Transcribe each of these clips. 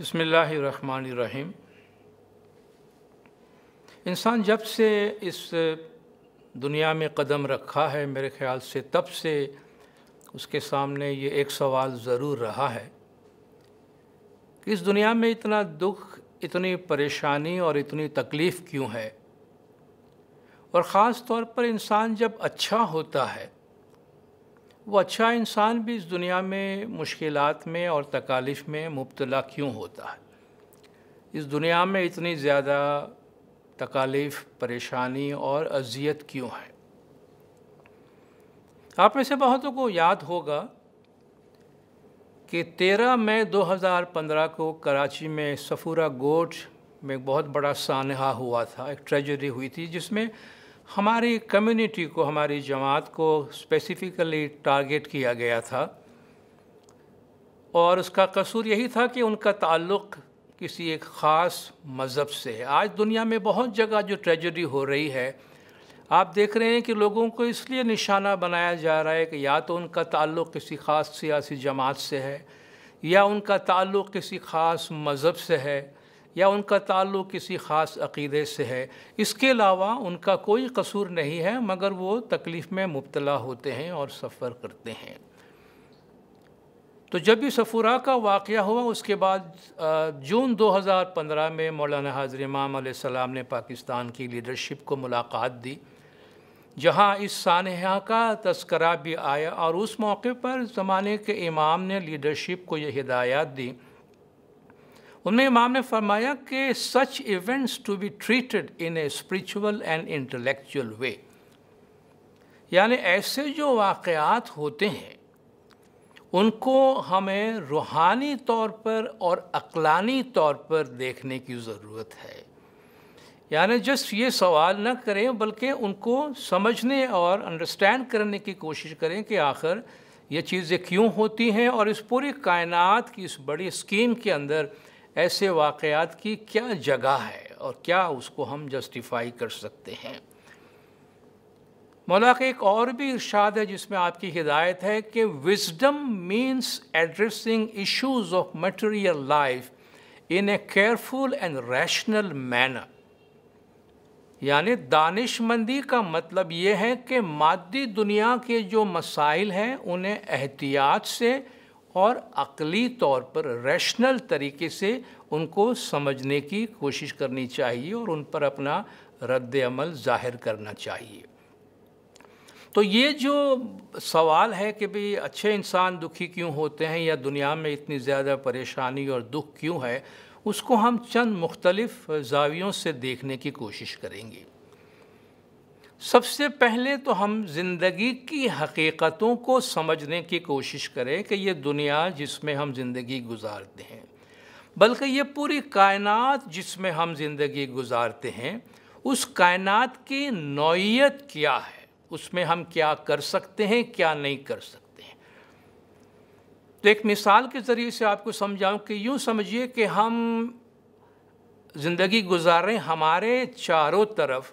बसमीम इंसान जब से इस दुनिया में कदम रखा है मेरे ख़्याल से तब से उसके सामने ये एक सवाल ज़रूर रहा है कि इस दुनिया में इतना दुख इतनी परेशानी और इतनी तकलीफ़ क्यों है और ख़ास तौर पर इंसान जब अच्छा होता है वो अच्छा इंसान भी इस दुनिया में मुश्किल में और तकालीफ़ में मुबतला क्यों होता है इस दुनिया में इतनी ज़्यादा तकालीफ परेशानी और अजियत क्यों है आप में से बहुतों को याद होगा कि 13 मई 2015 को कराची में सफूरा गोट में बहुत बड़ा सानहा हुआ था एक ट्रेजडी हुई थी जिसमें हमारी कम्युनिटी को हमारी जमात को स्पेसिफ़िकली टारगेट किया गया था और उसका कसूर यही था कि उनका ताल्लुक़ किसी एक ख़ास मज़हब से है आज दुनिया में बहुत जगह जो ट्रेजडी हो रही है आप देख रहे हैं कि लोगों को इसलिए निशाना बनाया जा रहा है कि या तो उनका ताल्लुक़ किसी ख़ास सियासी जमात से है या उनका ताल्लुक़ किसी ख़ास मज़हब से है या उनका ताल्लुक किसी ख़ास अकीदे से है इसके अलावा उनका कोई कसूर नहीं है मगर वो तकलीफ़ में मुबतला होते हैं और सफ़र करते हैं तो जब भी सफुरा का वाक़ हुआ उसके बाद जून 2015 में मौलाना हाजिर इमाम सलाम ने पाकिस्तान की लीडरशिप को मुलाकात दी जहाँ इस सानहा का तस्करा भी आया और उस मौके पर ज़माने के इमाम ने लीडरशिप को यह हिदायत दी उनमें इमाम ने फरमाया कि such events to be treated in a spiritual and intellectual way यानी ऐसे जो वाक़ात होते हैं उनको हमें रूहानी तौर पर और अक्लानी तौर पर देखने की ज़रूरत है यानी जस्ट ये सवाल न करें बल्कि उनको समझने और अंडरस्टैंड करने की कोशिश करें कि आखिर ये चीज़ें क्यों होती हैं और इस पूरी कायनात की इस बड़ी स्कीम के अंदर ऐसे वाक़ात की क्या जगह है और क्या उसको हम जस्टिफाई कर सकते हैं मौला का एक और भी इर्शाद है जिसमें आपकी हिदायत है कि wisdom means addressing issues of material life in a careful and rational manner यानी दानिशमंदी का मतलब ये है कि मादी दुनिया के जो मसाइल हैं उन्हें एहतियात से और अकली तौर पर रैशनल तरीके से उनको समझने की कोशिश करनी चाहिए और उन पर अपना रद्द अमल ज़ाहिर करना चाहिए तो ये जो सवाल है कि भाई अच्छे इंसान दुखी क्यों होते हैं या दुनिया में इतनी ज़्यादा परेशानी और दुख क्यों है उसको हम चंद मुख्तलिफ़ जावियों से देखने की कोशिश करेंगे सबसे पहले तो हम ज़िंदगी की हकीकतों को समझने की कोशिश करें कि ये दुनिया जिसमें हम ज़िंदगी गुजारते हैं बल्कि ये पूरी कायनात जिसमें हम ज़िंदगी गुजारते हैं उस कायनात की नौीयत क्या है उसमें हम क्या कर सकते हैं क्या नहीं कर सकते हैं तो एक मिसाल के ज़रिए से आपको समझाऊं कि यूँ समझिए कि हम ज़िंदगी गुजार रहे हैं हमारे चारों तरफ़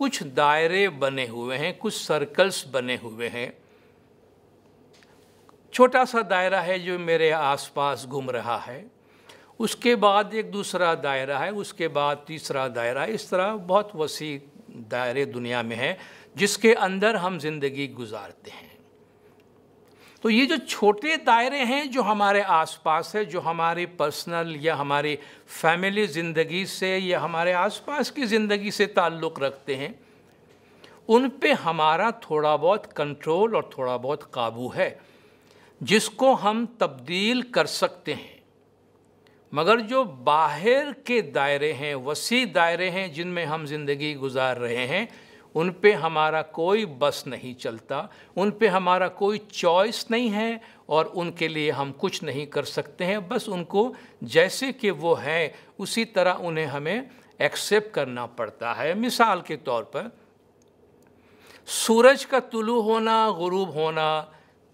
कुछ दायरे बने हुए हैं कुछ सर्कल्स बने हुए हैं छोटा सा दायरा है जो मेरे आसपास घूम रहा है उसके बाद एक दूसरा दायरा है उसके बाद तीसरा दायरा इस तरह बहुत वसी दायरे दुनिया में है जिसके अंदर हम ज़िंदगी गुजारते हैं तो ये जो छोटे दायरे हैं जो हमारे आसपास है जो हमारे पर्सनल या हमारे फैमिली ज़िंदगी से या हमारे आसपास की ज़िंदगी से ताल्लुक़ रखते हैं उन पे हमारा थोड़ा बहुत कंट्रोल और थोड़ा बहुत काबू है जिसको हम तब्दील कर सकते हैं मगर जो बाहर के दायरे हैं वसी दायरे हैं जिनमें हम ज़िंदगी गुजार रहे हैं उन पे हमारा कोई बस नहीं चलता उन पे हमारा कोई चॉइस नहीं है और उनके लिए हम कुछ नहीं कर सकते हैं बस उनको जैसे कि वो हैं उसी तरह उन्हें हमें एक्सेप्ट करना पड़ता है मिसाल के तौर पर सूरज का तुलु होना गुरूब होना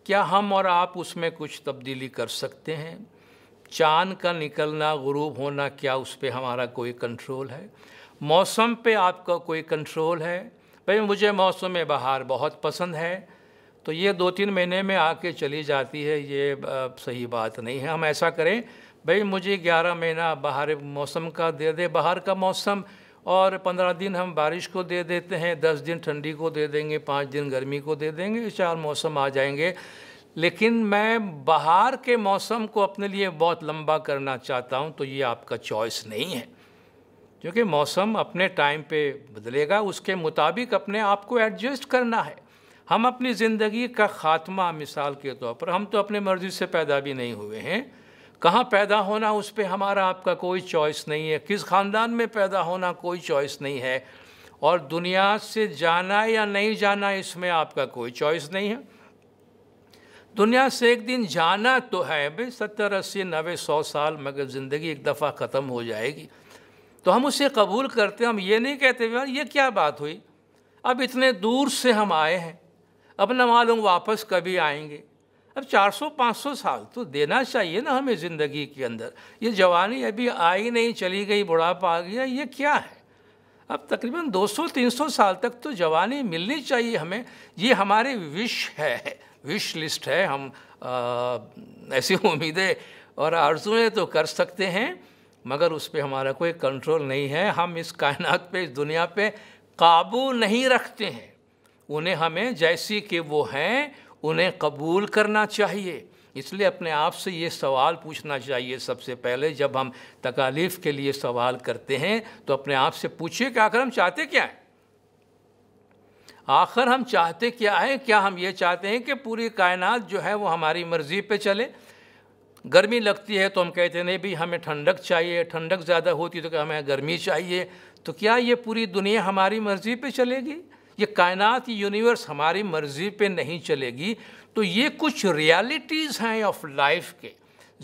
क्या हम और आप उसमें कुछ तब्दीली कर सकते हैं चाँद का निकलना गुरूब होना क्या उस पर हमारा कोई कंट्रोल है मौसम पे आपका कोई कंट्रोल है भाई मुझे मौसम बहार बहुत पसंद है तो ये दो तीन महीने में आके चली जाती है ये सही बात नहीं है हम ऐसा करें भाई मुझे ग्यारह महीना बाहर मौसम का दे दे बाहर का मौसम और पंद्रह दिन हम बारिश को दे देते हैं दस दिन ठंडी को दे देंगे पाँच दिन गर्मी को दे देंगे चार मौसम आ जाएंगे लेकिन मैं बाहर के मौसम को अपने लिए बहुत लंबा करना चाहता हूँ तो ये आपका चॉइस नहीं है क्योंकि मौसम अपने टाइम पे बदलेगा उसके मुताबिक अपने आप को एडजस्ट करना है हम अपनी ज़िंदगी का ख़ात्मा मिसाल के तौर पर हम तो अपने मर्ज़ी से पैदा भी नहीं हुए हैं कहाँ पैदा होना उस पर हमारा आपका कोई चॉइस नहीं है किस ख़ानदान में पैदा होना कोई चॉइस नहीं है और दुनिया से जाना या नहीं जाना इसमें आपका कोई चॉइस नहीं है दुनिया से एक दिन जाना तो है भाई सत्तर अस्सी नबे सौ साल मगर ज़िंदगी एक दफ़ा ख़त्म हो जाएगी तो हम उसे कबूल करते हैं हम ये नहीं कहते यार ये क्या बात हुई अब इतने दूर से हम आए हैं अब न मालूम वापस कभी आएंगे अब 400-500 साल तो देना चाहिए ना हमें ज़िंदगी के अंदर ये जवानी अभी आई नहीं चली गई बुढ़ापा आ गया ये क्या है अब तकरीबन 200-300 साल तक तो जवानी मिलनी चाहिए हमें ये हमारे विश है विश लिस्ट है हम आ, ऐसी उम्मीदें और आरजुएँ तो कर सकते हैं मगर उस पर हमारा कोई कंट्रोल नहीं है हम इस कायनात पे इस दुनिया पे काबू नहीं रखते हैं उन्हें हमें जैसी कि वो हैं उन्हें कबूल करना चाहिए इसलिए अपने आप से ये सवाल पूछना चाहिए सबसे पहले जब हम तकालीफ़ के लिए सवाल करते हैं तो अपने आप से पूछिए कि आखिर हम चाहते क्या है आखिर हम चाहते क्या है क्या हम ये चाहते हैं कि पूरी कायनात जो है वो हमारी मर्ज़ी पे चले गर्मी लगती है तो हम कहते हैं नहीं भाई हमें ठंडक चाहिए ठंडक ज़्यादा होती है तो हमें गर्मी चाहिए तो क्या ये पूरी दुनिया हमारी मर्ज़ी पे चलेगी ये कायनात यूनिवर्स हमारी मर्ज़ी पे नहीं चलेगी तो ये कुछ रियलिटीज़ हैं ऑफ लाइफ के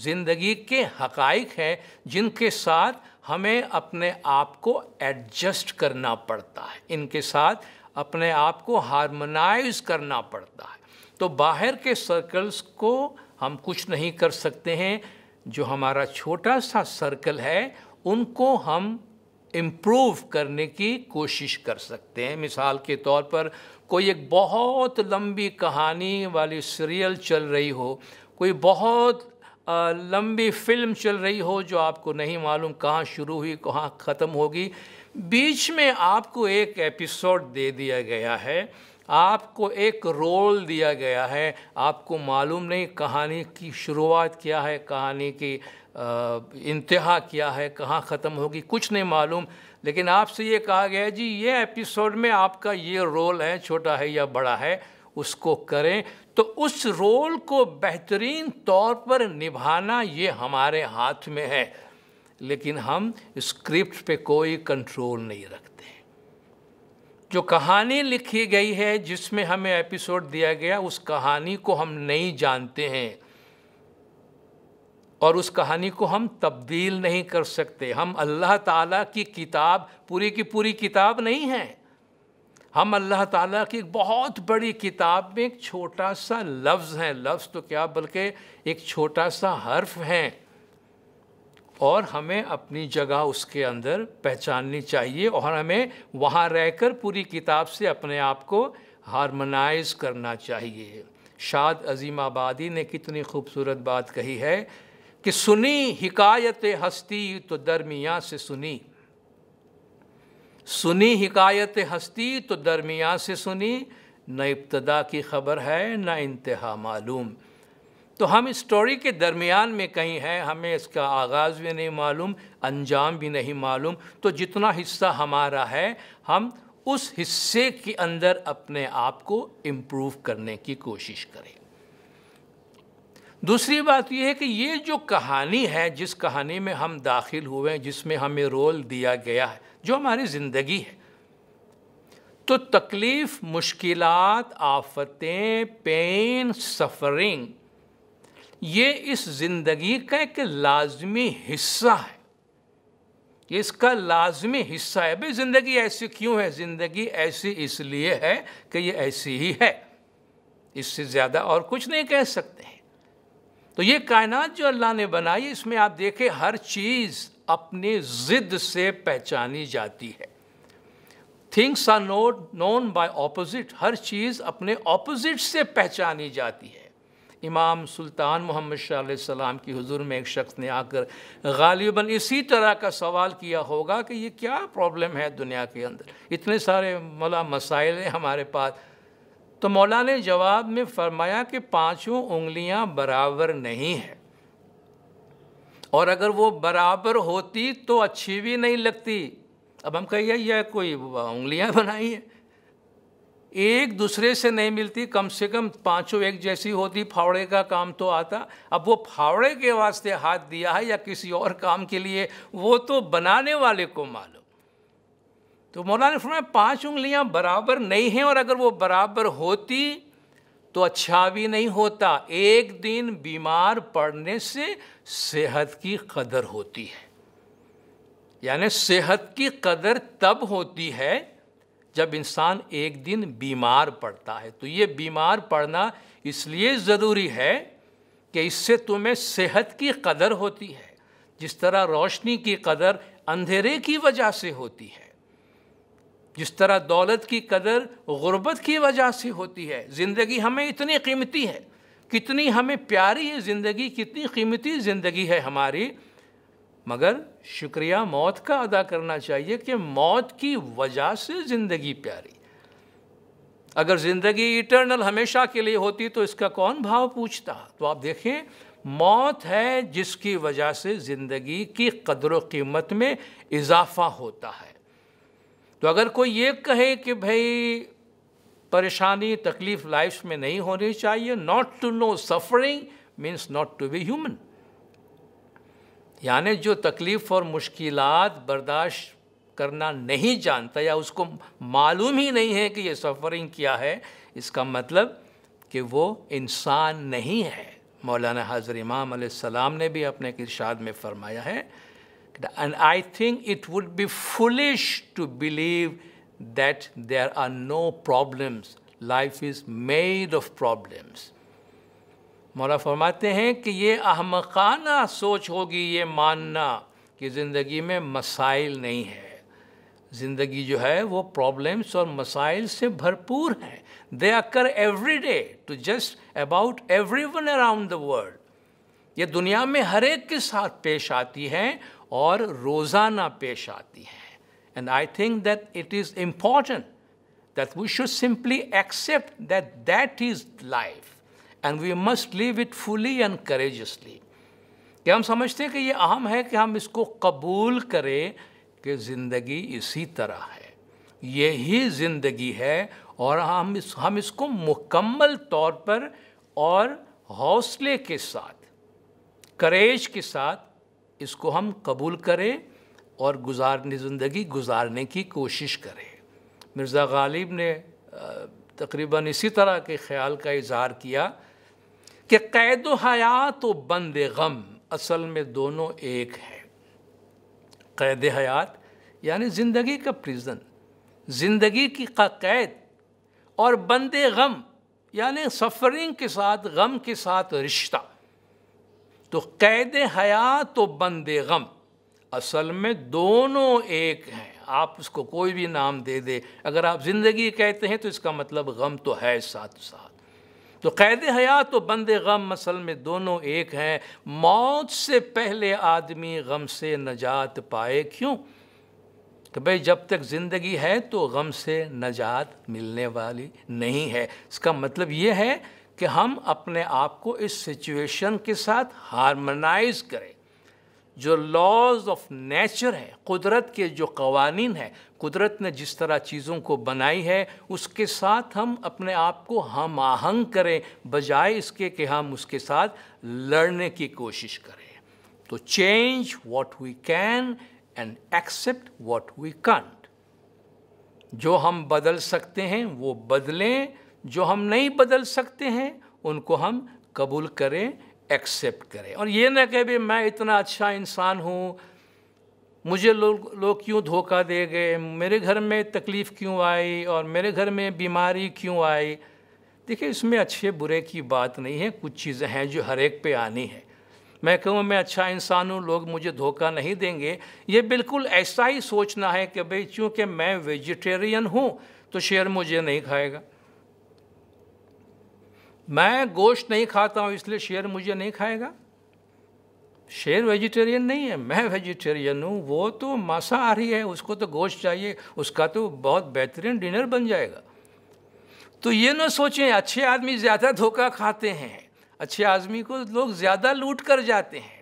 ज़िंदगी के हकाइक हैं जिनके साथ हमें अपने आप को एडजस्ट करना पड़ता है इनके साथ अपने आप को हारमोनाइज करना पड़ता है तो बाहर के सर्कल्स को हम कुछ नहीं कर सकते हैं जो हमारा छोटा सा सर्कल है उनको हम इम्प्रूव करने की कोशिश कर सकते हैं मिसाल के तौर पर कोई एक बहुत लंबी कहानी वाली सीरियल चल रही हो कोई बहुत लंबी फिल्म चल रही हो जो आपको नहीं मालूम कहाँ शुरू हुई कहाँ ख़त्म होगी बीच में आपको एक एपिसोड दे दिया गया है आपको एक रोल दिया गया है आपको मालूम नहीं कहानी की शुरुआत क्या है कहानी की इंतहा क्या है कहाँ ख़त्म होगी कुछ नहीं मालूम लेकिन आपसे ये कहा गया है जी ये एपिसोड में आपका ये रोल है छोटा है या बड़ा है उसको करें तो उस रोल को बेहतरीन तौर पर निभाना ये हमारे हाथ में है लेकिन हम स्क्रिप्ट पे कोई कंट्रोल नहीं रखते जो कहानी लिखी गई है जिसमें हमें एपिसोड दिया गया उस कहानी को हम नहीं जानते हैं और उस कहानी को हम तब्दील नहीं कर सकते हम अल्लाह ताला की किताब पूरी की पूरी किताब नहीं है हम अल्लाह ताला की बहुत बड़ी किताब में एक छोटा सा लफ्ज़ हैं लफ्ज़ तो क्या बल्कि एक छोटा सा हर्फ हैं और हमें अपनी जगह उसके अंदर पहचाननी चाहिए और हमें वहाँ रहकर पूरी किताब से अपने आप को हारमोनाइज करना चाहिए शाद अजीम आबादी ने कितनी खूबसूरत बात कही है कि सुनी हिकायत हस्ती तो दरमिया से सुनी सुनी हिकायत हस्ती तो दरमिया से सुनी न इब्तदा की खबर है न इंतहा मालूम तो हम स्टोरी के दरमियान में कहीं हैं हमें इसका आगाज़ भी नहीं मालूम अंजाम भी नहीं मालूम तो जितना हिस्सा हमारा है हम उस हिस्से के अंदर अपने आप को इम्प्रूव करने की कोशिश करें दूसरी बात यह है कि ये जो कहानी है जिस कहानी में हम दाखिल हुए हैं जिसमें हमें रोल दिया गया है जो हमारी ज़िंदगी है तो तकलीफ़ मुश्किलात आफतें पेन सफरिंग ये इस ज़िंदगी का एक लाजमी हिस्सा है ये इसका लाजमी हिस्सा है भाई ज़िंदगी ऐसी क्यों है ज़िंदगी ऐसी इसलिए है कि ये ऐसी ही है इससे ज़्यादा और कुछ नहीं कह सकते हैं तो ये कायनात जो अल्लाह ने बनाई इसमें आप देखें हर चीज़ अपनी ज़िद से पहचानी जाती है things are not known by opposite हर चीज़ अपने ऑपोजिट से पहचानी जाती है इमाम सुल्तान मोहम्मद शाह सलाम की हुजूर में एक शख्स ने आकर गालिबा इसी तरह का सवाल किया होगा कि ये क्या प्रॉब्लम है दुनिया के अंदर इतने सारे मौला मसाइल हैं हमारे पास तो मौला ने जवाब में फरमाया कि पांचों उंगलियां बराबर नहीं हैं और अगर वो बराबर होती तो अच्छी भी नहीं लगती अब हम कहिए यह कोई उंगलियाँ बनाई हैं एक दूसरे से नहीं मिलती कम से कम पांचों एक जैसी होती फावड़े का काम तो आता अब वो फावड़े के वास्ते हाथ दिया है या किसी और काम के लिए वो तो बनाने वाले को मालूम तो मौलाना फरमाया पांच उंगलियां बराबर नहीं हैं और अगर वो बराबर होती तो अच्छा भी नहीं होता एक दिन बीमार पड़ने से सेहत की कदर होती है यानी सेहत की कदर तब होती है जब इंसान एक दिन बीमार पड़ता है तो ये बीमार पड़ना इसलिए ज़रूरी है कि इससे तुम्हें सेहत की कदर होती है जिस तरह रोशनी की कदर अंधेरे की वजह से होती है जिस तरह दौलत की कदर गुर्बत की वजह से होती है ज़िंदगी हमें इतनी कीमती है कितनी हमें प्यारी है ज़िंदगी कितनी कीमती ज़िंदगी है हमारी मगर शुक्रिया मौत का अदा करना चाहिए कि मौत की वजह से ज़िंदगी प्यारी अगर ज़िंदगी इटर्नल हमेशा के लिए होती तो इसका कौन भाव पूछता तो आप देखें मौत है जिसकी वजह से ज़िंदगी की कदर कीमत में इजाफा होता है तो अगर कोई ये कहे कि भाई परेशानी तकलीफ़ लाइफ में नहीं होनी चाहिए not to know suffering means not to be human यानी जो तकलीफ़ और मुश्किल बर्दाश्त करना नहीं जानता या उसको मालूम ही नहीं है कि ये सफ़रिंग क्या है इसका मतलब कि वो इंसान नहीं है मौलाना हाजर इमाम सलाम ने भी अपने इरशाद में फरमाया है and I think it would be foolish to believe that there are no problems life is made of problems मौला फरमाते हैं कि ये अहमकाना सोच होगी ये मानना कि ज़िंदगी में मसाइल नहीं है ज़िंदगी जो है वो प्रॉब्लम्स और मसाइल से भरपूर हैं they occur every day to just about every one around the world ये दुनिया में हर एक के साथ पेश आती हैं और रोज़ाना पेश आती हैं and I think that it is important that we should simply accept that that is life and we must live it fully and courageously कि हम समझते हैं कि ये अहम है कि हम इसको कबूल करें कि ज़िंदगी इसी तरह है यही ज़िंदगी है और हम इस हम इसको मुकम्मल तौर पर और हौसले के साथ करेज के साथ इसको हम कबूल करें और गुजारने ज़िंदगी गुजारने की कोशिश करें मिर्ज़ा गालिब ने तकरीबन इसी तरह के ख्याल का इजहार किया कि कैद हयात व बंद गम असल में दोनों एक है कैद हयात यानी ज़िंदगी का प्रिजन ज़िंदगी की का कैद और बंद गम यानी सफरिंग के साथ गम के साथ रिश्ता तो कैद हयात व बंद गम असल में दोनों एक हैं आप उसको कोई भी नाम दे दे अगर आप ज़िंदगी कहते हैं तो इसका मतलब गम तो है साथ साथ तो कैद हयात तो बंद गम मसल में दोनों एक हैं मौत से पहले आदमी गम से नजात पाए क्यों कि भाई जब तक ज़िंदगी है तो गम से नजात मिलने वाली नहीं है इसका मतलब ये है कि हम अपने आप को इस सिचुएशन के साथ हारमोनाइज करें जो लॉज ऑफ नेचर है कुदरत के जो कवानीन है कुदरत ने जिस तरह चीज़ों को बनाई है उसके साथ हम अपने आप को हम आहंग करें बजाय इसके कि हम उसके साथ लड़ने की कोशिश करें तो change what we can and accept what we can't जो हम बदल सकते हैं वो बदलें जो हम नहीं बदल सकते हैं उनको हम कबूल करें एक्सेप्ट करें और ये ना कहे भी मैं इतना अच्छा इंसान हूँ मुझे लोग लो क्यों धोखा दे गए मेरे घर में तकलीफ़ क्यों आई और मेरे घर में बीमारी क्यों आई देखिए इसमें अच्छे बुरे की बात नहीं है कुछ चीज़ें हैं जो हर एक पे आनी है मैं कहूँ मैं अच्छा इंसान हूँ लोग मुझे धोखा नहीं देंगे ये बिल्कुल ऐसा ही सोचना है कि भाई चूँकि मैं वेजिटेरियन हूँ तो शेर मुझे नहीं खाएगा मैं गोश्त नहीं खाता हूँ इसलिए शेर मुझे नहीं खाएगा शेर वेजिटेरियन नहीं है मैं वेजिटेरियन हूँ वो तो मांसाहारी है उसको तो गोश्त चाहिए उसका तो बहुत बेहतरीन डिनर बन जाएगा तो ये ना सोचें अच्छे आदमी ज़्यादा धोखा खाते हैं अच्छे आदमी को लोग ज़्यादा लूट कर जाते हैं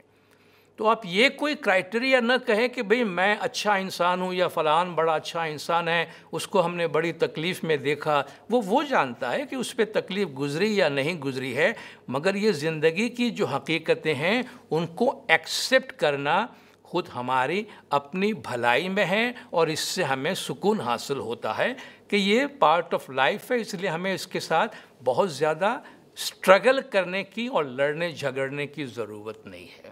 तो आप ये कोई क्राइटेरिया न कहें कि भाई मैं अच्छा इंसान हूँ या फ़लान बड़ा अच्छा इंसान है उसको हमने बड़ी तकलीफ़ में देखा वो वो जानता है कि उस पर तकलीफ़ गुजरी या नहीं गुजरी है मगर ये ज़िंदगी की जो हकीकतें हैं उनको एक्सेप्ट करना खुद हमारी अपनी भलाई में है और इससे हमें सुकून हासिल होता है कि ये पार्ट ऑफ लाइफ है इसलिए हमें इसके साथ बहुत ज़्यादा स्ट्रगल करने की और लड़ने झगड़ने की ज़रूरत नहीं है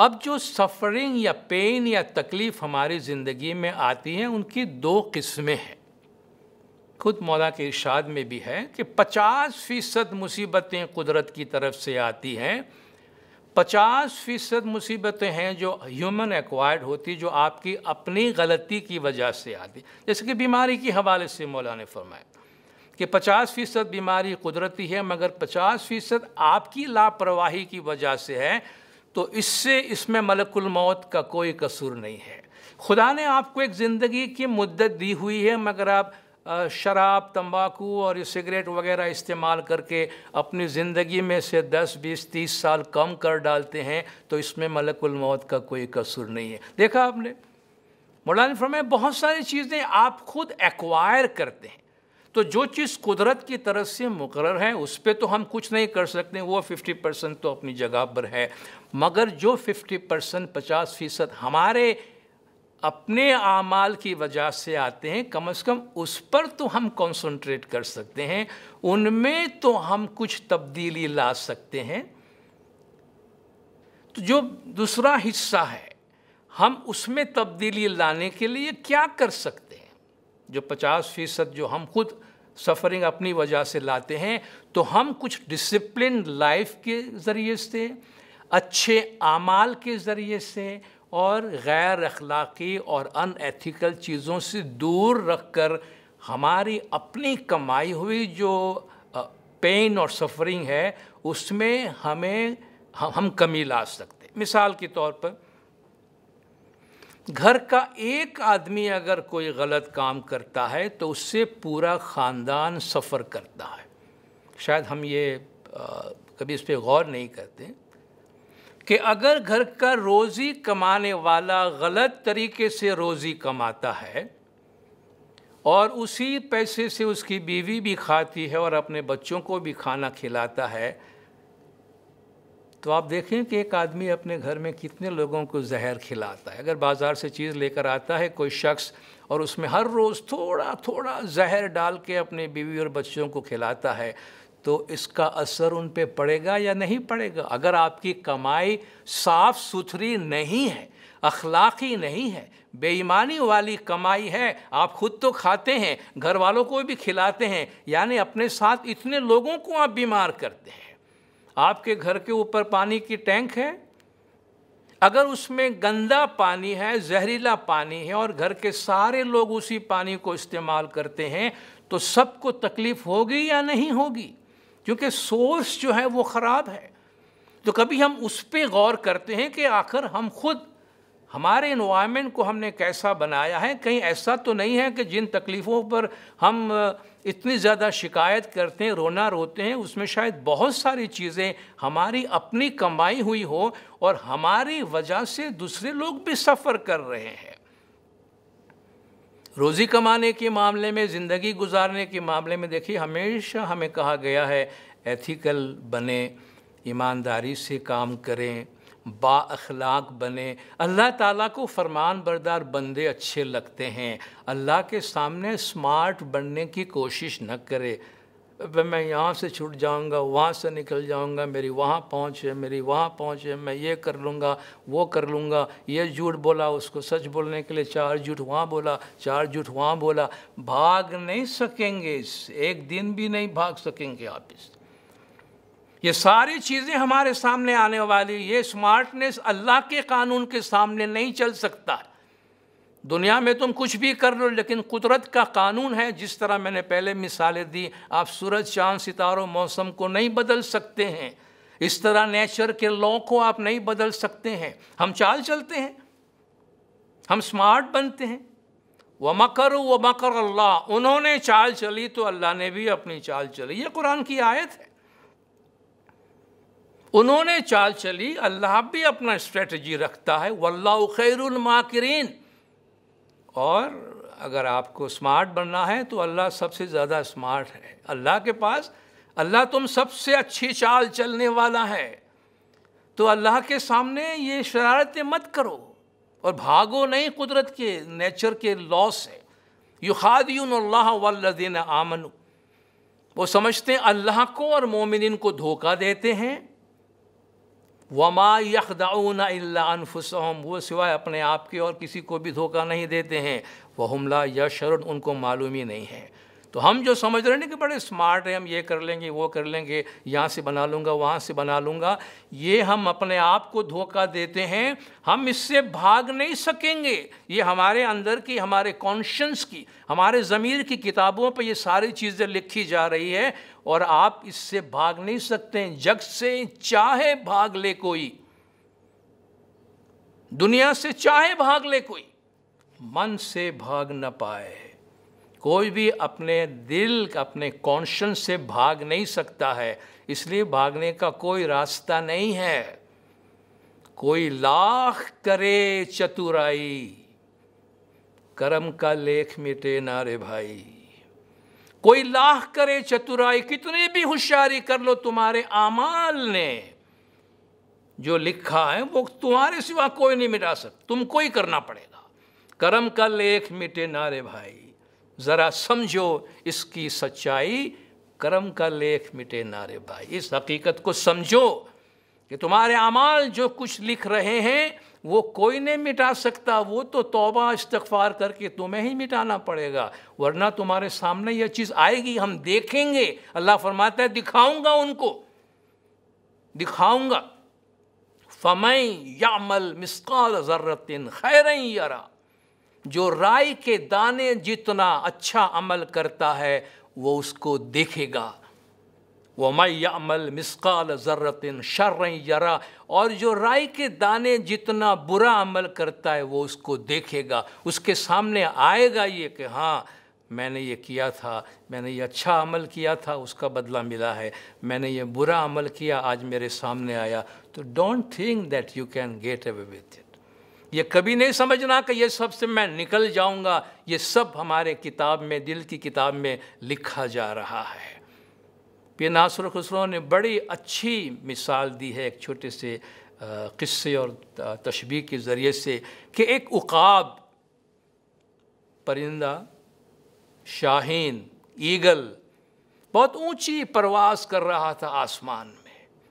अब जो सफरिंग या पेन या तकलीफ़ हमारी ज़िंदगी में आती है उनकी दो किस्में हैं खुद मौला के इर्शाद में भी है कि पचास फ़ीसद मुसीबतें कुदरत की तरफ से आती हैं पचास फ़ीसद मुसीबतें हैं जो ह्यूमन एक्वायर्ड होती जो आपकी अपनी गलती की वजह से आती जैसे कि बीमारी के हवाले से मौला ने फरमाया कि पचास फ़ीसद बीमारी कुदरती है मगर पचास फ़ीसद आपकी लापरवाही की वजह से है तो इससे इसमें मलकुल मौत का कोई कसूर नहीं है खुदा ने आपको एक ज़िंदगी की मुद्दत दी हुई है मगर आप शराब तंबाकू और सिगरेट वगैरह इस्तेमाल करके अपनी ज़िंदगी में से 10, 20, 30 साल कम कर डालते हैं तो इसमें मलकुल मौत का कोई कसूर नहीं है देखा आपने मौलाना फरमाए बहुत सारी चीज़ें आप खुद एक्वायर करते हैं तो जो चीज़ कुदरत की तरफ से मुकर है उस पर तो हम कुछ नहीं कर सकते वो फिफ्टी परसेंट तो अपनी जगह पर है मगर जो फिफ्टी परसेंट पचास फ़ीसद हमारे अपने आमाल की वजह से आते हैं कम से कम उस पर तो हम कंसंट्रेट कर सकते हैं उनमें तो हम कुछ तब्दीली ला सकते हैं तो जो दूसरा हिस्सा है हम उसमें तब्दीली लाने के लिए क्या कर सकते हैं जो पचास फीसद जो हम खुद सफ़रिंग अपनी वजह से लाते हैं तो हम कुछ डिसिप्लिन लाइफ के ज़रिए से अच्छे आमाल के ज़रिए से और गैर अखलाक़ी और अनएथिकल चीज़ों से दूर रख कर हमारी अपनी कमाई हुई जो पेन और सफरिंग है उसमें हमें हम कमी ला सकते मिसाल के तौर पर घर का एक आदमी अगर कोई गलत काम करता है तो उससे पूरा ख़ानदान सफ़र करता है शायद हम ये आ, कभी इस पर गौर नहीं करते कि अगर घर का रोज़ी कमाने वाला गलत तरीके से रोज़ी कमाता है और उसी पैसे से उसकी बीवी भी खाती है और अपने बच्चों को भी खाना खिलाता है तो आप देखें कि एक आदमी अपने घर में कितने लोगों को जहर खिलाता है अगर बाज़ार से चीज़ लेकर आता है कोई शख्स और उसमें हर रोज़ थोड़ा थोड़ा जहर डाल के अपने बीवी और बच्चों को खिलाता है तो इसका असर उन पर पड़ेगा या नहीं पड़ेगा अगर आपकी कमाई साफ़ सुथरी नहीं है अखलाकी नहीं है बेईमानी वाली कमाई है आप खुद तो खाते हैं घर वालों को भी खिलाते हैं यानी अपने साथ इतने लोगों को आप बीमार करते हैं आपके घर के ऊपर पानी की टैंक है अगर उसमें गंदा पानी है जहरीला पानी है और घर के सारे लोग उसी पानी को इस्तेमाल करते हैं तो सबको तकलीफ होगी या नहीं होगी क्योंकि सोर्स जो है वो ख़राब है तो कभी हम उस पर गौर करते हैं कि आखिर हम खुद हमारे इन्वायरमेंट को हमने कैसा बनाया है कहीं ऐसा तो नहीं है कि जिन तकलीफ़ों पर हम इतनी ज़्यादा शिकायत करते हैं रोना रोते हैं उसमें शायद बहुत सारी चीज़ें हमारी अपनी कमाई हुई हो और हमारी वजह से दूसरे लोग भी सफ़र कर रहे हैं रोज़ी कमाने के मामले में ज़िंदगी गुजारने के मामले में देखिए हमेशा हमें कहा गया है एथिकल बने ईमानदारी से काम करें बाखलाक बने अल्लाह ताला को फरमान बरदार बंदे अच्छे लगते हैं अल्लाह के सामने स्मार्ट बनने की कोशिश न करे मैं यहाँ से छूट जाऊँगा वहाँ से निकल जाऊँगा मेरी वहाँ पहुँच है मेरी वहाँ पहुँच है मैं ये कर लूँगा वो कर लूँगा ये झूठ बोला उसको सच बोलने के लिए चार झूठ वहाँ बोला चार झूठ वहाँ बोला भाग नहीं सकेंगे एक दिन भी नहीं भाग सकेंगे आप इससे ये सारी चीज़ें हमारे सामने आने वाली ये स्मार्टनेस अल्लाह के कानून के सामने नहीं चल सकता दुनिया में तुम कुछ भी कर लो लेकिन कुदरत का कानून है जिस तरह मैंने पहले मिसालें दी आप सूरज चांद सितारों मौसम को नहीं बदल सकते हैं इस तरह नेचर के लॉ को आप नहीं बदल सकते हैं हम चाल चलते हैं हम स्मार्ट बनते हैं व मकर व मकर अल्लाह उन्होंने चाल चली तो अल्लाह ने भी अपनी चाल चली ये कुरान की आयत है उन्होंने चाल चली अल्लाह भी अपना स्ट्रेटजी रखता है वल्लाउ खैरुल खैरमाकरीन और अगर आपको स्मार्ट बनना है तो अल्लाह सबसे ज़्यादा स्मार्ट है अल्लाह के पास अल्लाह तुम सबसे अच्छी चाल चलने वाला है तो अल्लाह के सामने ये शरारतें मत करो और भागो नहीं कुदरत के नेचर के लॉ से युखादियन अल्लाह वल्लिन आमन वो समझते हैं अल्लाह को और मोमिन को धोखा देते हैं वमा यखदाऊन अल्लाफसम वो सिवाय अपने आप के और किसी को भी धोखा नहीं देते हैं वह हमला यशरुन उनको मालूम ही नहीं है तो हम जो समझ रहे हैं ना कि बड़े स्मार्ट हैं हम ये कर लेंगे वो कर लेंगे यहाँ से बना लूँगा वहाँ से बना लूँगा ये हम अपने आप को धोखा देते हैं हम इससे भाग नहीं सकेंगे ये हमारे अंदर की हमारे कॉन्शंस की हमारे ज़मीर की किताबों पर ये सारी चीज़ें लिखी जा रही है और आप इससे भाग नहीं सकते जग से चाहे भाग ले कोई दुनिया से चाहे भाग ले कोई मन से भाग न पाए कोई भी अपने दिल अपने कॉन्शंस से भाग नहीं सकता है इसलिए भागने का कोई रास्ता नहीं है कोई लाख करे चतुराई कर्म का लेख मिटे नारे भाई कोई लाख करे चतुराई कितनी भी होशियारी कर लो तुम्हारे अमाल ने जो लिखा है वो तुम्हारे सिवा कोई नहीं मिटा सकता तुमको ही करना पड़ेगा कर्म का लेख मिटे नारे भाई ज़रा समझो इसकी सच्चाई कर्म का लेख मिटे नारे भाई इस हकीकत को समझो कि तुम्हारे अमाल जो कुछ लिख रहे हैं वो कोई नहीं मिटा सकता वो तो तौबा इस्तफार करके तुम्हें ही मिटाना पड़ेगा वरना तुम्हारे सामने यह चीज़ आएगी हम देखेंगे अल्लाह फरमाता है दिखाऊंगा उनको दिखाऊंगा फमई यामल मिसकाल ज़र्रतिन खैर यरा जो राय के दाने जितना अच्छा अमल करता है वो उसको देखेगा व मई अमल मिसकाल ज़र्रतिन शर्र यरा और जो राय के दाने जितना बुरा अमल करता है वो उसको देखेगा उसके सामने आएगा ये कि हाँ मैंने ये किया था मैंने ये अच्छा अमल किया था उसका बदला मिला है मैंने ये बुरा अमल किया आज मेरे सामने आया तो don't think that you can get away with it ये कभी नहीं समझना कि ये सब से मैं निकल जाऊंगा ये सब हमारे किताब में दिल की किताब में लिखा जा रहा है पे नासुर खुसरो ने बड़ी अच्छी मिसाल दी है एक छोटे से किस्से और तशबी के ज़रिए से कि एक उकाब परिंदा शाहीन ईगल बहुत ऊंची परवास कर रहा था आसमान में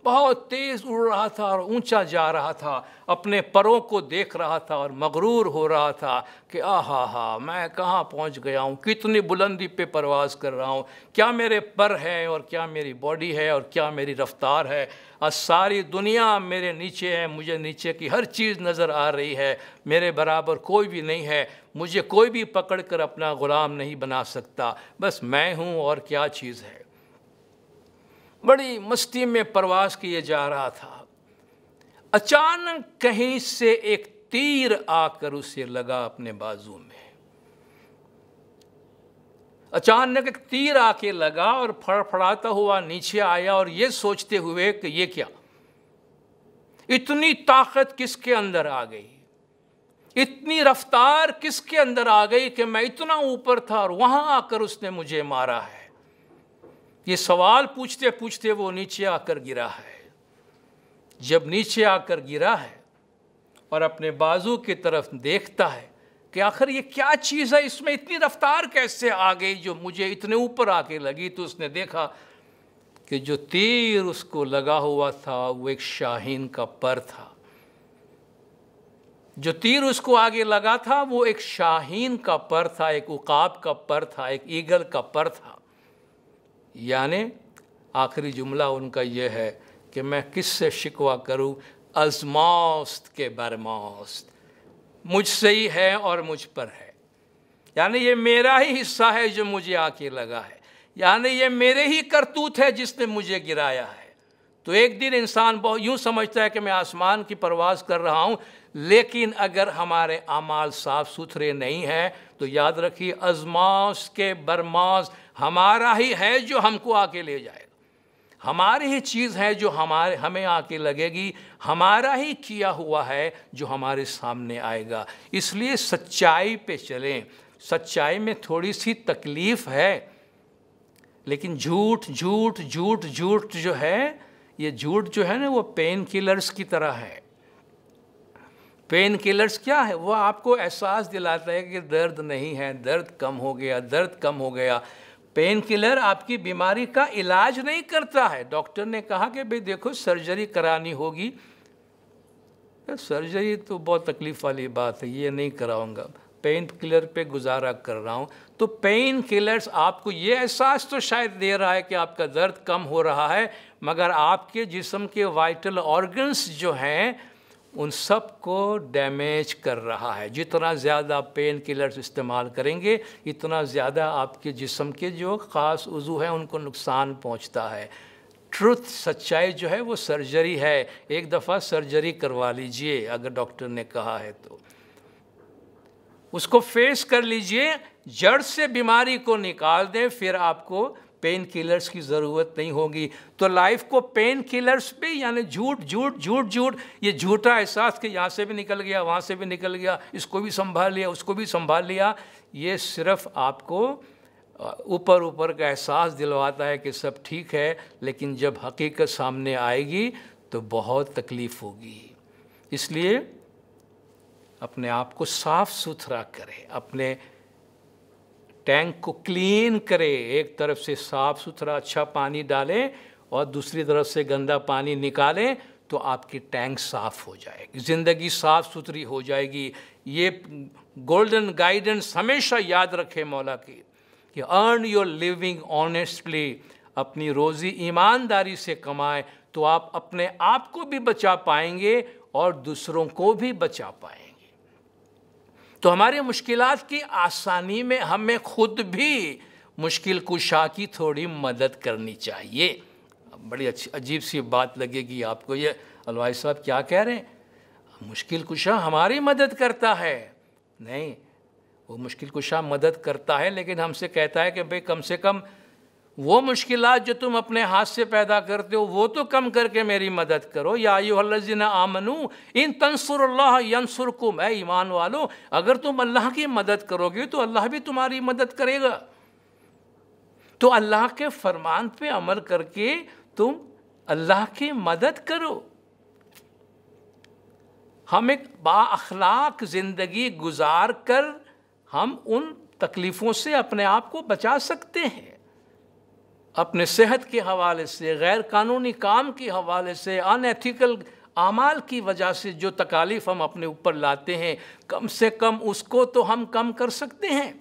बहुत तेज़ उड़ रहा था और ऊंचा जा रहा था अपने परों को देख रहा था और मगरूर हो रहा था कि आहा हा मैं कहाँ पहुँच गया हूँ कितनी बुलंदी पे परवाज़ कर रहा हूँ क्या मेरे पर हैं और क्या मेरी बॉडी है और क्या मेरी रफ्तार है और सारी दुनिया मेरे नीचे है मुझे नीचे की हर चीज़ नज़र आ रही है मेरे बराबर कोई भी नहीं है मुझे कोई भी पकड़ कर अपना ग़ुलाम नहीं बना सकता बस मैं हूँ और क्या चीज़ है बड़ी मस्ती में प्रवास किए जा रहा था अचानक कहीं से एक तीर आकर उसे लगा अपने बाजू में अचानक एक तीर आके लगा और फड़फड़ाता हुआ नीचे आया और ये सोचते हुए कि ये क्या इतनी ताकत किसके अंदर आ गई इतनी रफ्तार किसके अंदर आ गई कि मैं इतना ऊपर था और वहां आकर उसने मुझे मारा है ये सवाल पूछते पूछते वो नीचे आकर गिरा है जब नीचे आकर गिरा है और अपने बाजू की तरफ देखता है कि आखिर ये क्या चीज़ है इसमें इतनी रफ्तार कैसे आ गई जो मुझे इतने ऊपर आके लगी तो उसने देखा कि जो तीर उसको लगा हुआ था वो एक शाहीन का पर था जो तीर उसको आगे लगा था वो एक शाहीन का पर था एक उकाब का पर था एक ईगल का पर था यानि आखिरी जुमला उनका यह है कि मैं किस से शिकवा करूँ अजमास्त के बरमास्त मुझसे ही है और मुझ पर है यानी ये मेरा ही हिस्सा है जो मुझे आके लगा है यानी ये मेरे ही करतूत है जिसने मुझे गिराया है तो एक दिन इंसान बहुत यूँ समझता है कि मैं आसमान की परवाज कर रहा हूँ लेकिन अगर हमारे अमाल साफ़ सुथरे नहीं हैं तो याद रखिए अजमाश के बरमाश हमारा ही है जो हमको आके ले जाएगा हमारी ही चीज़ है जो हमारे हमें आके लगेगी हमारा ही किया हुआ है जो हमारे सामने आएगा इसलिए सच्चाई पे चलें सच्चाई में थोड़ी सी तकलीफ़ है लेकिन झूठ झूठ झूठ झूठ जो है ये झूठ जो है ना वो पेन किलर्स की तरह है पेन किलर्स क्या है वो आपको एहसास दिलाता है कि दर्द नहीं है दर्द कम हो गया दर्द कम हो गया पेन किलर आपकी बीमारी का इलाज नहीं करता है डॉक्टर ने कहा कि भाई देखो सर्जरी करानी होगी तो सर्जरी तो बहुत तकलीफ़ वाली बात है ये नहीं कराऊंगा पेन किलर पे गुजारा कर रहा हूँ तो पेन किलर्स आपको ये एहसास तो शायद दे रहा है कि आपका दर्द कम हो रहा है मगर आपके जिसम के वाइटल ऑर्गन्स जो हैं उन सब को डैमेज कर रहा है जितना ज़्यादा पेन किलर्स इस्तेमाल करेंगे इतना ज़्यादा आपके जिसम के जो ख़ास उज़ू हैं उनको नुकसान पहुंचता है ट्रुथ सच्चाई जो है वो सर्जरी है एक दफ़ा सर्जरी करवा लीजिए अगर डॉक्टर ने कहा है तो उसको फेस कर लीजिए जड़ से बीमारी को निकाल दें फिर आपको पेन किलर्स की ज़रूरत नहीं होगी तो लाइफ को पेन किलर्स भी यानी झूठ झूठ झूठ झूठ ये झूठा एहसास कि यहाँ से भी निकल गया वहाँ से भी निकल गया इसको भी संभाल लिया उसको भी संभाल लिया ये सिर्फ आपको ऊपर ऊपर का एहसास दिलवाता है कि सब ठीक है लेकिन जब हकीकत सामने आएगी तो बहुत तकलीफ़ होगी इसलिए अपने आप को साफ सुथरा करे अपने टैंक को क्लीन करे एक तरफ से साफ सुथरा अच्छा पानी डालें और दूसरी तरफ से गंदा पानी निकालें तो आपकी टैंक साफ हो जाएगी ज़िंदगी साफ सुथरी हो जाएगी ये गोल्डन गाइडेंस हमेशा याद रखें मौला की कि अर्न योर लिविंग ऑनेस्टली अपनी रोज़ी ईमानदारी से कमाएं तो आप अपने आप को भी बचा पाएंगे और दूसरों को भी बचा पाएंगे तो हमारे मुश्किल की आसानी में हमें खुद भी मुश्किल कुशा की थोड़ी मदद करनी चाहिए बड़ी अच्छी अजीब सी बात लगेगी आपको ये अलवाई साहब क्या कह रहे हैं मुश्किल कुशा हमारी मदद करता है नहीं वो मुश्किल कुशा मदद करता है लेकिन हमसे कहता है कि भाई कम से कम वो मुश्किल जो तुम अपने हाथ से पैदा करते हो वो तो कम करके मेरी मदद करो या आयुल्लिन आमनू इन तंसुरल्ला यंसुर को मैं ईमान वालो अगर तुम अल्लाह की मदद करोगे तो अल्लाह भी तुम्हारी मदद करेगा तो अल्लाह के फरमान पे अमल करके तुम अल्लाह की मदद करो हम एक बाखलाक ज़िंदगी गुजार कर हम उन तकलीफ़ों से अपने आप को बचा सकते हैं अपने सेहत के हवाले से गैर कानूनी काम के हवाले से अनएथिकल अमाल की वजह से जो तकालीफ हम अपने ऊपर लाते हैं कम से कम उसको तो हम कम कर सकते हैं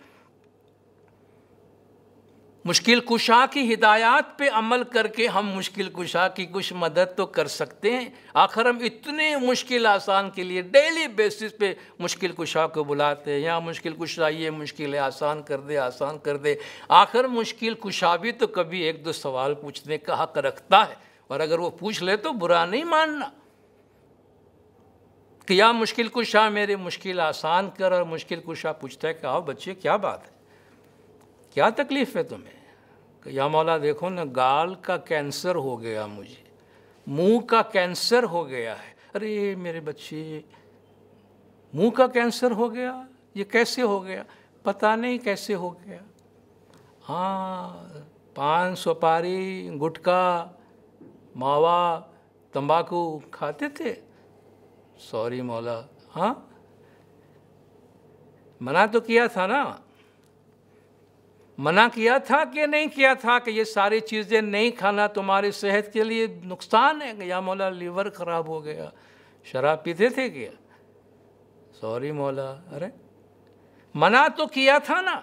मुश्किल कुशा की हिदायत पे अमल करके हम मुश्किल कुशा की कुछ मदद तो कर सकते हैं आखिर हम इतने मुश्किल आसान के लिए डेली बेसिस पे मुश्किल कुशा को बुलाते हैं यहाँ मुश्किल कुशा ये मुश्किल है आसान कर दे आसान कर दे आखिर मुश्किल कुशा भी तो कभी एक दो सवाल पूछने का हक रखता है और अगर वो पूछ ले तो बुरा नहीं मानना कि या मुश्किल कुशा मेरे मुश्किल आसान कर और मुश्किल कुशा पूछता है कि आओ बच्चे क्या बात है क्या तकलीफ़ है तुम्हें या मौला देखो ना गाल का कैंसर हो गया मुझे मुंह का कैंसर हो गया है अरे मेरे बच्चे मुंह का कैंसर हो गया ये कैसे हो गया पता नहीं कैसे हो गया हाँ पान सुपारी गुटखा मावा तंबाकू खाते थे सॉरी मौला हाँ मना तो किया था ना मना किया था कि नहीं किया था कि ये सारी चीज़ें नहीं खाना तुम्हारी सेहत के लिए नुकसान है या मौला लीवर ख़राब हो गया शराब पीते थे क्या सॉरी मौला अरे मना तो किया था ना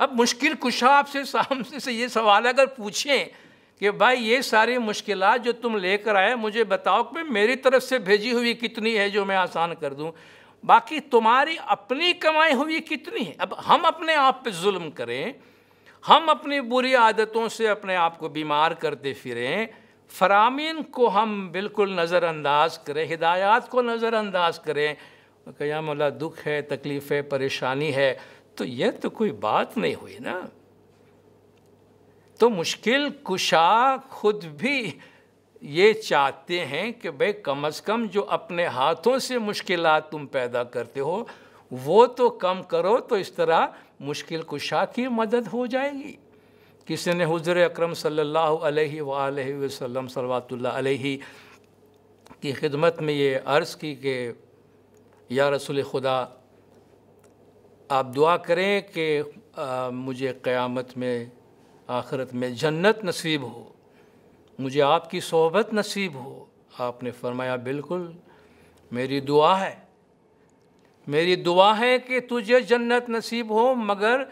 अब मुश्किल कुशा आपसे सामने से ये सवाल अगर पूछें कि भाई ये सारी मुश्किल जो तुम लेकर आए मुझे बताओ कि मेरी तरफ से भेजी हुई कितनी है जो मैं आसान कर दूँ बाकी तुम्हारी अपनी कमाई हुई कितनी है अब हम अपने आप पे जुल्म करें हम अपनी बुरी आदतों से अपने आप को बीमार करते फिरें फरामीन को हम बिल्कुल नज़रअंदाज करें हिदायत को नज़रअंदाज करें क्या मौला दुख है तकलीफ़ है परेशानी है तो यह तो कोई बात नहीं हुई ना तो मुश्किल कुशा खुद भी ये चाहते हैं कि भाई कम से कम जो अपने हाथों से मुश्किल तुम पैदा करते हो वो तो कम करो तो इस तरह मुश्किल कुशा की मदद हो जाएगी किसी ने हजर अक्रम सल्लल्लाहु अलैहि सल्ला अलैहि की खिदमत में ये अर्ज़ की कि या रसूल खुदा आप दुआ करें कि मुझे क़यामत में आखरत में जन्नत नसीब हो मुझे आपकी सोहबत नसीब हो आपने फरमाया बिल्कुल मेरी दुआ है मेरी दुआ है कि तुझे जन्नत नसीब हो मगर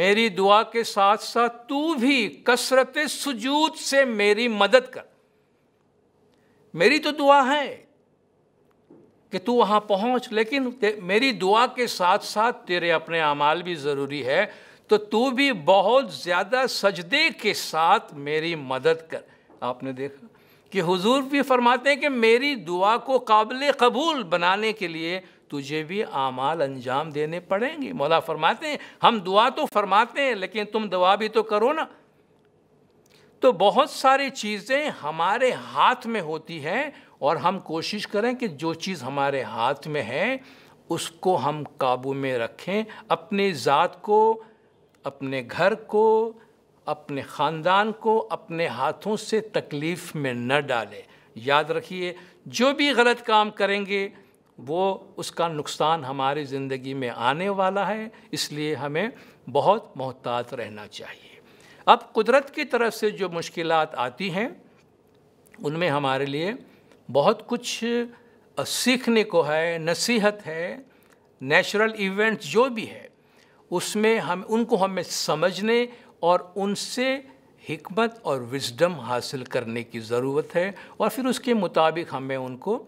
मेरी दुआ के साथ साथ तू भी कसरत सजूद से मेरी मदद कर मेरी तो दुआ है कि तू वहाँ पहुँच लेकिन मेरी दुआ के साथ साथ तेरे अपने अमाल भी ज़रूरी है तो तू भी बहुत ज़्यादा सजदे के साथ मेरी मदद कर आपने देखा कि हुजूर भी फरमाते हैं कि मेरी दुआ को काबिल कबूल बनाने के लिए तुझे भी आमाल अंजाम देने पड़ेंगे मौला फरमाते हैं हम दुआ तो फरमाते हैं लेकिन तुम दुआ भी तो करो ना तो बहुत सारी चीज़ें हमारे हाथ में होती हैं और हम कोशिश करें कि जो चीज़ हमारे हाथ में है उसको हम काबू में रखें अपनी ज़ात को अपने घर को अपने ख़ानदान को अपने हाथों से तकलीफ़ में न डालें याद रखिए जो भी गलत काम करेंगे वो उसका नुकसान हमारी ज़िंदगी में आने वाला है इसलिए हमें बहुत मोहतात रहना चाहिए अब कुदरत की तरफ से जो मुश्किल आती हैं उनमें हमारे लिए बहुत कुछ सीखने को है नसीहत है नेचुरल इवेंट्स जो भी है उसमें हम उनको हमें समझने और उनसे हमत और विजडम हासिल करने की ज़रूरत है और फिर उसके मुताबिक हमें उनको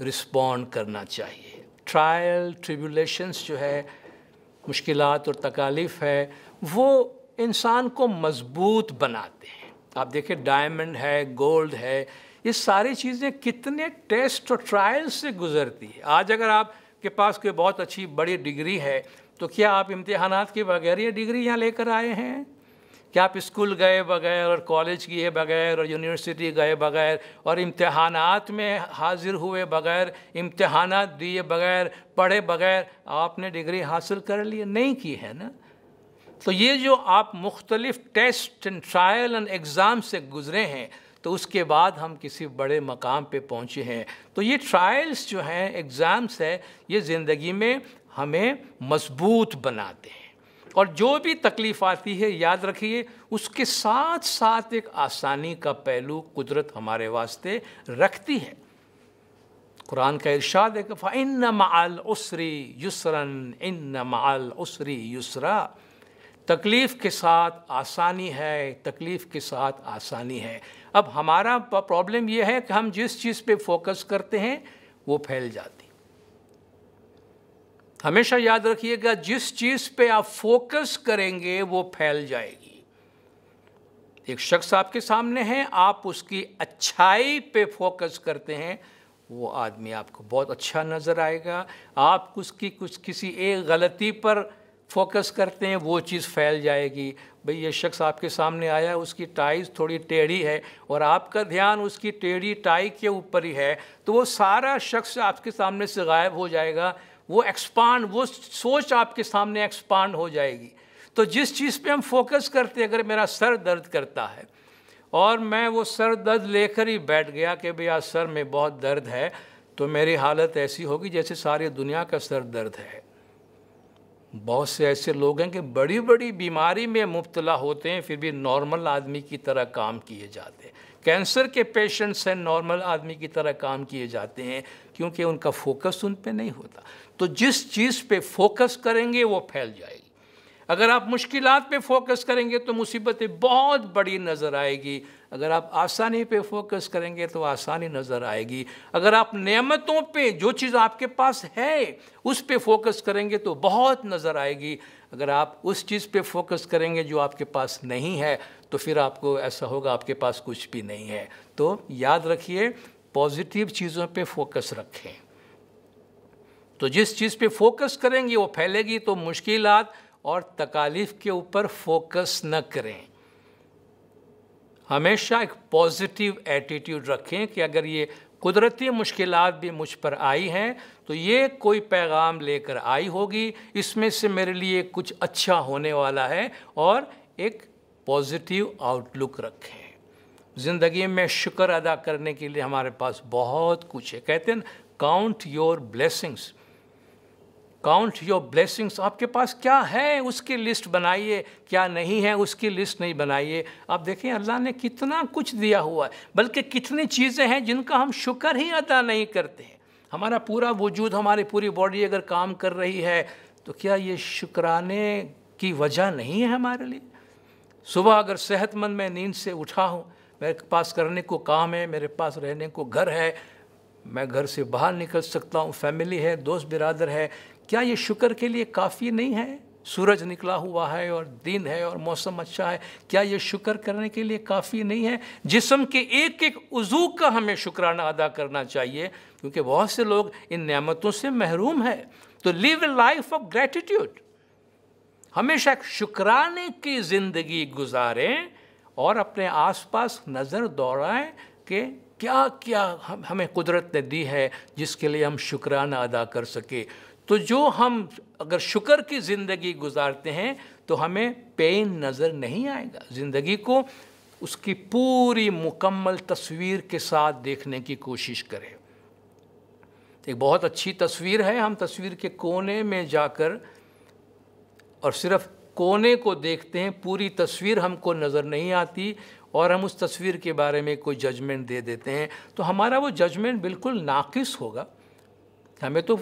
रिस्पॉन्ड करना चाहिए ट्रायल ट्रिबुलेशंस जो है मुश्किल और तकालीफ है वो इंसान को मजबूत बनाते हैं आप देखें डायमंड है गोल्ड है ये सारी चीज़ें कितने टेस्ट और ट्रायल से गुजरती है आज अगर आप के पास कोई बहुत अच्छी बड़ी डिग्री है तो क्या आप इम्तहान के बगैर ये डिग्री यहाँ लेकर आए हैं कि आप स्कूल गए बगैर और कॉलेज किए बगैर और यूनिवर्सिटी गए बगैर और इम्तहान में हाजिर हुए बगैर इम्तहान दिए बगैर पढ़े बगैर आपने डिग्री हासिल कर ली नहीं की है ना तो ये जो आप मुख्तलिफ test and trial and exam से गुज़रे हैं तो उसके बाद हम किसी बड़े मकाम पे पहुँचे हैं तो ये ट्रायल्स जो हैं एग्ज़ाम्स है ये ज़िंदगी में हमें मजबूत बनाते हैं और जो भी तकलीफ आती है याद रखिए उसके साथ साथ एक आसानी का पहलू कुदरत हमारे वास्ते रखती है कुरान का इरशाद है कि फ़ाइन माल उसरी युसरन इन माल उसरी युसरा तकलीफ़ के साथ आसानी है तकलीफ़ के साथ आसानी है अब हमारा प्रॉब्लम यह है कि हम जिस चीज़ पे फोकस करते हैं वो फैल जाता है हमेशा याद रखिएगा जिस चीज पे आप फोकस करेंगे वो फैल जाएगी एक शख्स आपके सामने है आप उसकी अच्छाई पे फोकस करते हैं वो आदमी आपको बहुत अच्छा नज़र आएगा आप उसकी कुछ किसी एक गलती पर फोकस करते हैं वो चीज़ फैल जाएगी भाई ये शख्स आपके सामने आया उसकी टाई थोड़ी टेढ़ी है और आपका ध्यान उसकी टेढ़ी टाई के ऊपर ही है तो वो सारा शख्स आपके सामने से गायब हो जाएगा वो एक्सपांड वो सोच आपके सामने एक्सपांड हो जाएगी तो जिस चीज़ पे हम फोकस करते अगर मेरा सर दर्द करता है और मैं वो सर दर्द लेकर ही बैठ गया कि भैया सर में बहुत दर्द है तो मेरी हालत ऐसी होगी जैसे सारी दुनिया का सर दर्द है बहुत से ऐसे लोग हैं कि बड़ी बड़ी बीमारी में मुबतला होते हैं फिर भी नॉर्मल आदमी की तरह काम किए जाते हैं कैंसर के पेशेंट्स हैं नॉर्मल आदमी की तरह काम किए जाते हैं क्योंकि उनका फोकस उन पर नहीं होता तो जिस चीज़ पे फोकस करेंगे वो फैल जाएगी अगर आप मुश्किल पे फोकस करेंगे तो मुसीबतें बहुत बड़ी नज़र आएगी अगर आप आसानी पे फोकस करेंगे तो आसानी नज़र आएगी अगर आप नियमतों पे जो चीज़ आपके पास है उस पे फोकस करेंगे तो बहुत नज़र आएगी अगर आप उस चीज़ पे फोकस करेंगे जो आपके पास नहीं है तो फिर आपको ऐसा होगा आपके पास कुछ भी नहीं है तो याद रखिए पॉजिटिव चीज़ों पे फोकस रखें तो जिस चीज़ पे फोकस करेंगे वो फैलेगी तो मुश्किल और तकालीफ के ऊपर फोकस न करें हमेशा एक पॉजिटिव एटीट्यूड रखें कि अगर ये कुदरती मुश्किल भी मुझ पर आई हैं तो ये कोई पैगाम लेकर आई होगी इसमें से मेरे लिए कुछ अच्छा होने वाला है और एक पॉजिटिव आउटलुक रखें ज़िंदगी में शुक्र अदा करने के लिए हमारे पास बहुत कुछ है कहते हैं count your blessings count your blessings आपके पास क्या है उसकी लिस्ट बनाइए क्या नहीं है उसकी लिस्ट नहीं बनाइए आप देखें अल्लाह ने कितना कुछ दिया हुआ है बल्कि कितनी चीज़ें हैं जिनका हम शुक्र ही अदा नहीं करते हैं हमारा पूरा वजूद हमारी पूरी बॉडी अगर काम कर रही है तो क्या ये शुक्राने की वजह नहीं है हमारे लिए सुबह अगर सेहतमंद मैं नींद से उठा हूँ मेरे पास करने को काम है मेरे पास रहने को घर है मैं घर से बाहर निकल सकता हूँ फैमिली है दोस्त बिरादर है क्या ये शुक्र के लिए काफ़ी नहीं है सूरज निकला हुआ है और दिन है और मौसम अच्छा है क्या ये शुक्र करने के लिए काफ़ी नहीं है जिसम के एक एक उजू का हमें शुक्राना अदा करना चाहिए क्योंकि बहुत से लोग इन नियमतों से महरूम है तो live a life of gratitude हमेशा शुक्राने की ज़िंदगी गुजारें और अपने आसपास नज़र दौड़ाएँ कि क्या क्या हम हमें कुदरत ने दी है जिसके लिए हम शुक्राना अदा कर सके तो जो हम अगर शुक्र की ज़िंदगी गुजारते हैं तो हमें पेन नज़र नहीं आएगा ज़िंदगी को उसकी पूरी मुकम्मल तस्वीर के साथ देखने की कोशिश करें एक बहुत अच्छी तस्वीर है हम तस्वीर के कोने में जाकर और सिर्फ कोने को देखते हैं पूरी तस्वीर हमको नज़र नहीं आती और हम उस तस्वीर के बारे में कोई जजमेंट दे देते हैं तो हमारा वो जजमेंट बिल्कुल नाकिस होगा हमें तो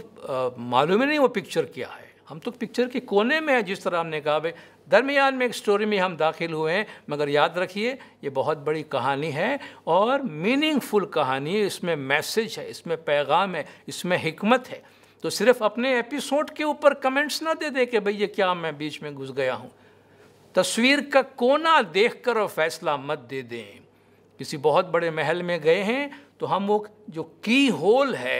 मालूम ही नहीं वो पिक्चर क्या है हम तो पिक्चर के कोने में है जिस तरह हमने कहा भाई दरमियान में एक स्टोरी में हम दाखिल हुए हैं मगर याद रखिए ये बहुत बड़ी कहानी है और मीनिंगफुल कहानी है इसमें मैसेज है इसमें पैगाम है इसमें हमत है तो सिर्फ अपने एपिसोड के ऊपर कमेंट्स ना दे दे कि भाई ये क्या मैं बीच में घुस गया हूँ तस्वीर का कोना देख कर और फैसला मत दे दें किसी बहुत बड़े महल में गए हैं तो हम वो जो की होल है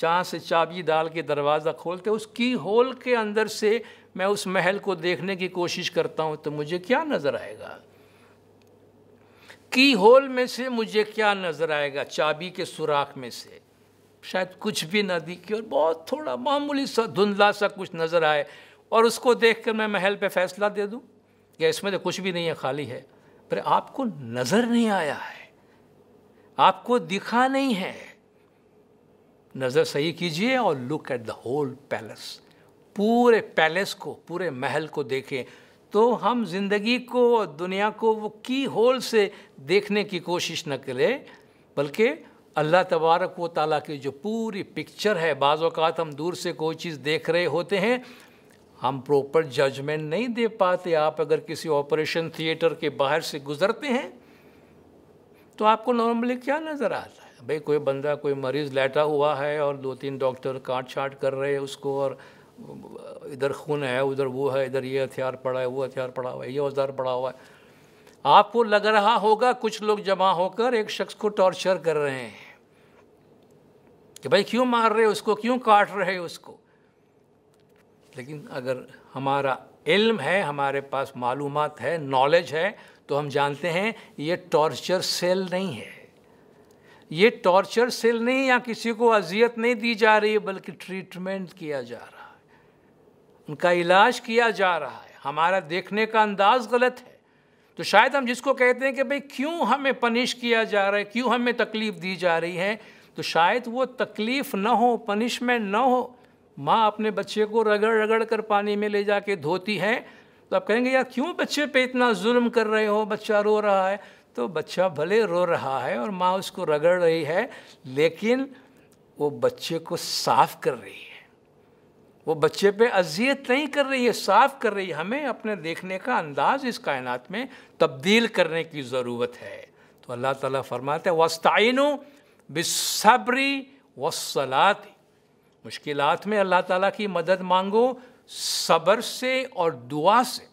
जहाँ से चाबी डाल के दरवाज़ा खोलते उस की होल के अंदर से मैं उस महल को देखने की कोशिश करता हूँ तो मुझे क्या नज़र आएगा की होल में से मुझे क्या नज़र आएगा चाबी के सुराख में से शायद कुछ भी ना दिखे और बहुत थोड़ा मामूली सा धुंधला सा कुछ नज़र आए और उसको देख कर मैं महल पे फैसला दे दूँ या इसमें तो कुछ भी नहीं है खाली है पर आपको नज़र नहीं आया है आपको दिखा नहीं है नज़र सही कीजिए और look at the whole palace पूरे पैलेस को पूरे महल को देखें तो हम जिंदगी को और दुनिया को वो की होल से देखने की कोशिश न करें बल्कि अल्लाह तबारक व ताली की जो पूरी पिक्चर है बाज़ात हम दूर से कोई चीज़ देख रहे होते हैं हम प्रॉपर जजमेंट नहीं दे पाते आप अगर किसी ऑपरेशन थिएटर के बाहर से गुज़रते हैं तो आपको नॉर्मली क्या नज़र आता है भाई कोई बंदा कोई मरीज़ लेटा हुआ है और दो तीन डॉक्टर काट छाट कर रहे हैं उसको और इधर खून है उधर वो है इधर ये हथियार पड़ा है वो हथियार पड़ा हुआ है ये औजार पड़ा हुआ है आपको लग रहा होगा कुछ लोग जमा होकर एक शख्स को टॉर्चर कर रहे हैं कि भाई क्यों मार रहे उसको क्यों काट रहे उसको लेकिन अगर हमारा इल्म है हमारे पास मालूम है नॉलेज है तो हम जानते हैं ये टॉर्चर सेल नहीं है ये टॉर्चर सेल नहीं या किसी को अजियत नहीं दी जा रही है बल्कि ट्रीटमेंट किया जा रहा है उनका इलाज किया जा रहा है हमारा देखने का अंदाज गलत है तो शायद हम जिसको कहते हैं कि भाई क्यों हमें पनिश किया जा रहा है क्यों हमें तकलीफ़ दी जा रही है तो शायद वो तकलीफ़ ना हो पनिशमेंट ना हो माँ अपने बच्चे को रगड़ रगड़ कर पानी में ले जाके धोती है तो आप कहेंगे यार क्यों बच्चे पे इतना जुल्म कर रहे हो बच्चा रो रहा है तो बच्चा भले रो रहा है और माँ उसको रगड़ रही है लेकिन वो बच्चे को साफ कर रही है वो बच्चे पे अजियत नहीं कर रही है साफ कर रही है हमें अपने देखने का अंदाज इस कायनात में तब्दील करने की ज़रूरत है तो अल्लाह ताला फरमाते हैं वस्ताइन बिसब्री वसलात मुश्किल में अल्लाह ताला की मदद मांगो सब्र से और दुआ से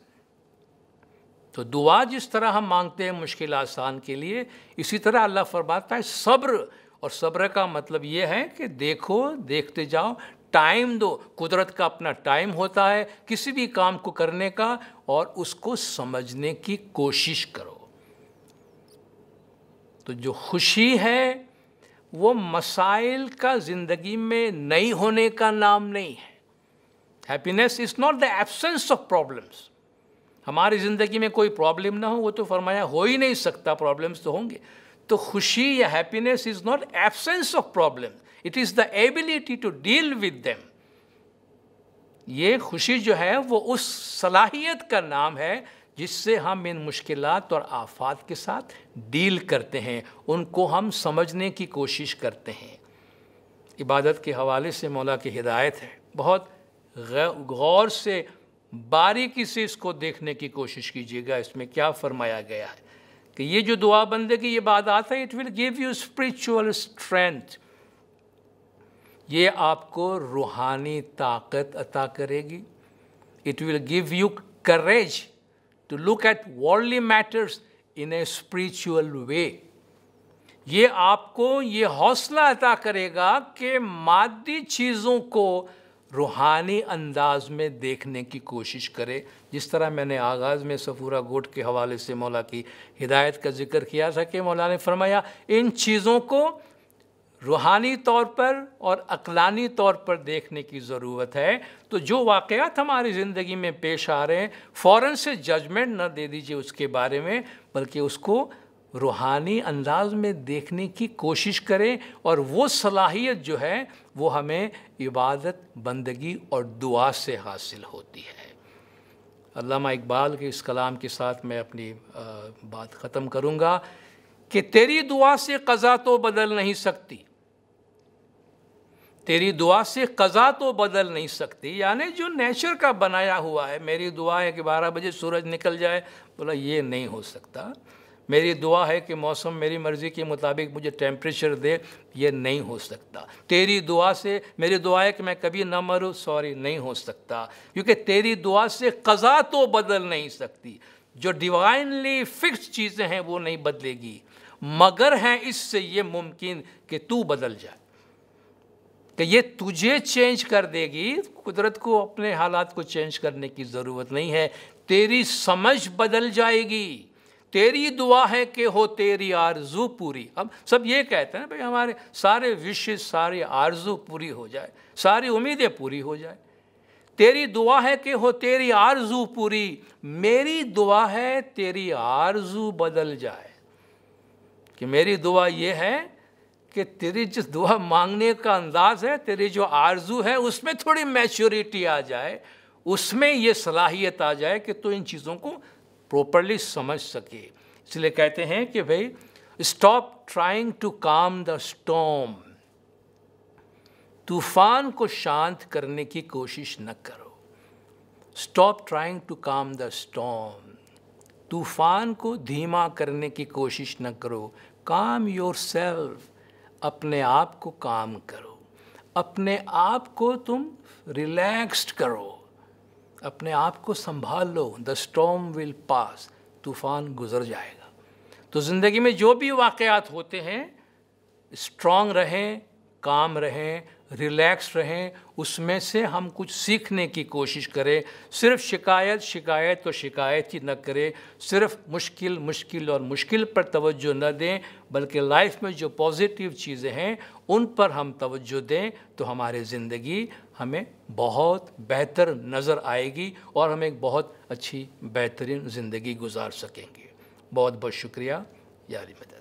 तो दुआ जिस तरह हम मांगते हैं मुश्किल आसान के लिए इसी तरह अल्लाह फरमाता है सब्र और सब्र का मतलब ये है कि देखो देखते जाओ टाइम दो कुदरत का अपना टाइम होता है किसी भी काम को करने का और उसको समझने की कोशिश करो तो जो खुशी है वो मसाइल का ज़िंदगी में नहीं होने का नाम नहीं है happiness is not the absence of problems हमारी ज़िंदगी में कोई प्रॉब्लम ना हो वो तो फरमाया हो ही नहीं सकता प्रॉब्लम्स तो होंगे तो खुशी या happiness is not absence of problems it is the ability to deal with them ये खुशी जो है वो उस सलाहियत का नाम है जिससे हम इन मुश्किल और आफात के साथ डील करते हैं उनको हम समझने की कोशिश करते हैं इबादत के हवाले से मौला की हिदायत है बहुत गौर से बारीकी से इसको देखने की कोशिश कीजिएगा इसमें क्या फरमाया गया है कि ये जो दुआ बंदे की ये बात आता है it will give you spiritual strength ये आपको रूहानी ताकत अता करेगी it will give you courage to look at worldly matters in a spiritual way ये आपको ये हौसला अता करेगा कि मादी चीज़ों को रूहानी अंदाज में देखने की कोशिश करें जिस तरह मैंने आगाज़ में सफूरा गोट के हवाले से मौला की हिदायत का जिक्र किया था कि मौला ने फरमाया इन चीज़ों को रूहानी तौर पर और अकलानी तौर पर देखने की ज़रूरत है तो जो वाक़ात हमारी ज़िंदगी में पेश आ रहे हैं फ़ौर से जजमेंट ना दे दीजिए उसके बारे में बल्कि उसको रूहानी अंदाज में देखने की कोशिश करें और वो सलाहियत जो है वो हमें इबादत बंदगी और दुआ से हासिल होती है अल्लामा इकबाल के इस कलाम के साथ मैं अपनी बात ख़त्म करूँगा कि तेरी दुआ से कज़ा तो बदल नहीं सकती तेरी दुआ से कज़ा तो बदल नहीं सकती यानी जो नेचर का बनाया हुआ है मेरी दुआ है कि बारह बजे सूरज निकल जाए बोला ये नहीं हो सकता मेरी दुआ है कि मौसम मेरी मर्ज़ी के मुताबिक मुझे टेम्परेचर दे ये नहीं हो सकता तेरी दुआ से मेरी दुआ है कि मैं कभी ना मरूँ सॉरी नहीं हो सकता क्योंकि तेरी दुआ से कज़ा तो बदल नहीं सकती जो डिवाइनली फिक्स चीज़ें हैं वो नहीं बदलेगी मगर हैं इससे ये मुमकिन कि तू बदल जाए कि ये तुझे चेंज कर देगी कुदरत को अपने हालात को चेंज करने की ज़रूरत नहीं है तेरी समझ बदल जाएगी तेरी दुआ है कि हो तेरी आरजू पूरी अब सब ये कहते हैं ना भाई हमारे सारे विश्व सारे आरजू पूरी हो जाए सारी उम्मीदें पूरी हो जाए तेरी दुआ है कि हो तेरी आरजू पूरी मेरी दुआ है तेरी आरजू बदल जाए कि मेरी दुआ ये है कि तेरी जिस दुआ मांगने का अंदाज है तेरी जो आरजू है उसमें थोड़ी मैच्योरिटी आ जाए उसमें ये सलाहियत आ जाए कि तू तो इन चीज़ों को प्रॉपरली समझ सके इसलिए कहते हैं कि भाई stop trying to calm the storm तूफान को शांत करने की कोशिश न करो stop trying to calm the storm तूफान को धीमा करने की कोशिश न करो काम योर सेल्फ अपने आप को काम करो अपने आप को तुम रिलैक्स्ड करो अपने आप को संभाल लो द स्टॉम विल पास तूफान गुजर जाएगा तो ज़िंदगी में जो भी वाक़ात होते हैं स्ट्रांग रहें काम रहें रिलैक्स रहें उसमें से हम कुछ सीखने की कोशिश करें सिर्फ शिकायत शिकायत तो शिकायत ही न करें सिर्फ मुश्किल मुश्किल और मुश्किल पर तवज्जो न दें बल्कि लाइफ में जो पॉजिटिव चीज़ें हैं उन पर हम तवज्जो दें तो हमारी ज़िंदगी हमें बहुत बेहतर नज़र आएगी और हम एक बहुत अच्छी बेहतरीन ज़िंदगी गुजार सकेंगे बहुत बहुत शुक्रिया यारी मदद